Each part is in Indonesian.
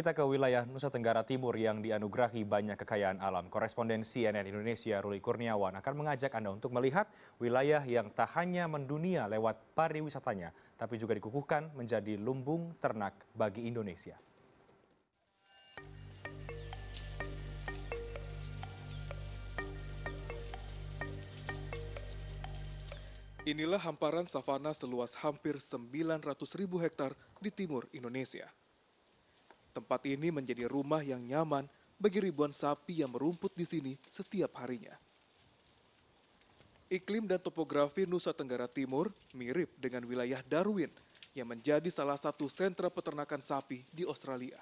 Kita ke wilayah Nusa Tenggara Timur yang dianugerahi banyak kekayaan alam. Koresponden CNN Indonesia Ruli Kurniawan akan mengajak Anda untuk melihat wilayah yang tak hanya mendunia lewat pariwisatanya, tapi juga dikukuhkan menjadi lumbung ternak bagi Indonesia. Inilah hamparan savana seluas hampir 900 ribu hektar di timur Indonesia. Tempat ini menjadi rumah yang nyaman bagi ribuan sapi yang merumput di sini setiap harinya. Iklim dan topografi Nusa Tenggara Timur mirip dengan wilayah Darwin yang menjadi salah satu sentra peternakan sapi di Australia.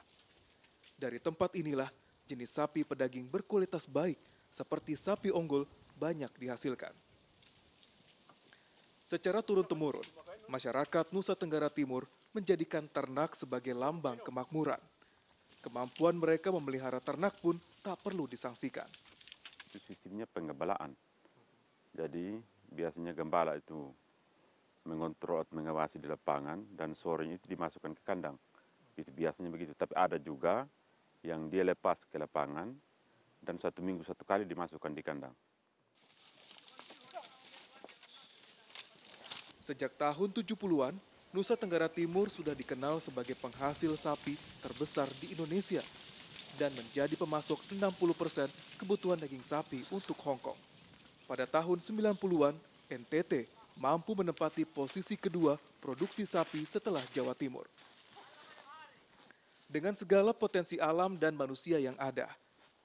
Dari tempat inilah jenis sapi pedaging berkualitas baik seperti sapi unggul banyak dihasilkan. Secara turun-temurun, masyarakat Nusa Tenggara Timur menjadikan ternak sebagai lambang kemakmuran. Kemampuan mereka memelihara ternak pun tak perlu disangsikan. Itu sistemnya penggembalaan. Jadi biasanya gembala itu mengontrol atau mengawasi di lapangan dan sorenya itu dimasukkan ke kandang. Itu biasanya begitu. Tapi ada juga yang dia lepas ke lapangan dan satu minggu satu kali dimasukkan di kandang. Sejak tahun 70-an, Nusa Tenggara Timur sudah dikenal sebagai penghasil sapi terbesar di Indonesia dan menjadi pemasok 60% kebutuhan daging sapi untuk Hong Kong. Pada tahun 90-an, NTT mampu menempati posisi kedua produksi sapi setelah Jawa Timur. Dengan segala potensi alam dan manusia yang ada,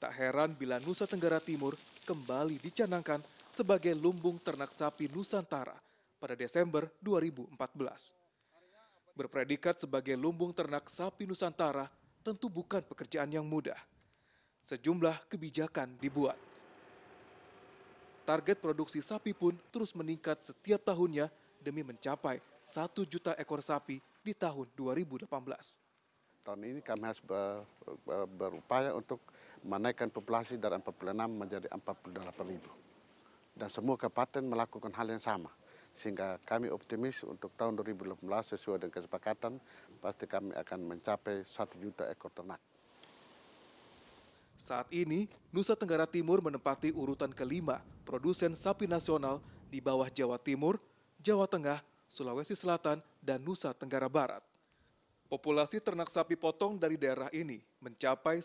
tak heran bila Nusa Tenggara Timur kembali dicanangkan sebagai lumbung ternak sapi Nusantara pada Desember 2014. Berpredikat sebagai lumbung ternak sapi Nusantara tentu bukan pekerjaan yang mudah. Sejumlah kebijakan dibuat. Target produksi sapi pun terus meningkat setiap tahunnya demi mencapai 1 juta ekor sapi di tahun 2018. Tahun ini kami harus ber, ber, berupaya untuk menaikkan populasi dari 46 menjadi 48 ribu. Dan semua kabupaten melakukan hal yang sama. Sehingga kami optimis untuk tahun 2018 sesuai dengan kesepakatan, pasti kami akan mencapai satu juta ekor ternak. Saat ini, Nusa Tenggara Timur menempati urutan kelima produsen sapi nasional di bawah Jawa Timur, Jawa Tengah, Sulawesi Selatan, dan Nusa Tenggara Barat. Populasi ternak sapi potong dari daerah ini mencapai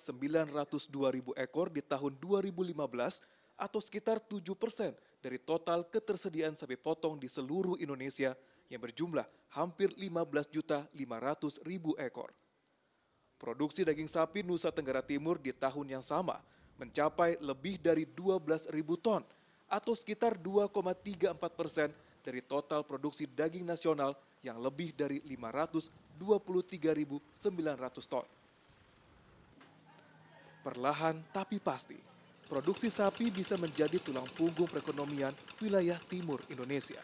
ribu ekor di tahun 2015 atau sekitar 7 persen dari total ketersediaan sapi potong di seluruh Indonesia yang berjumlah hampir 15.500.000 ekor. Produksi daging sapi Nusa Tenggara Timur di tahun yang sama mencapai lebih dari 12.000 ton atau sekitar 2,34 persen dari total produksi daging nasional yang lebih dari 523.900 ton. Perlahan tapi pasti, produksi sapi bisa menjadi tulang punggung perekonomian wilayah timur Indonesia.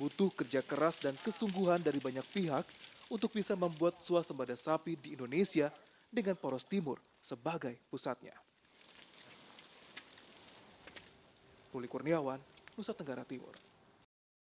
Butuh kerja keras dan kesungguhan dari banyak pihak untuk bisa membuat suasembada sapi di Indonesia dengan poros timur sebagai pusatnya. Ruli Kurniawan, Nusa Tenggara Timur.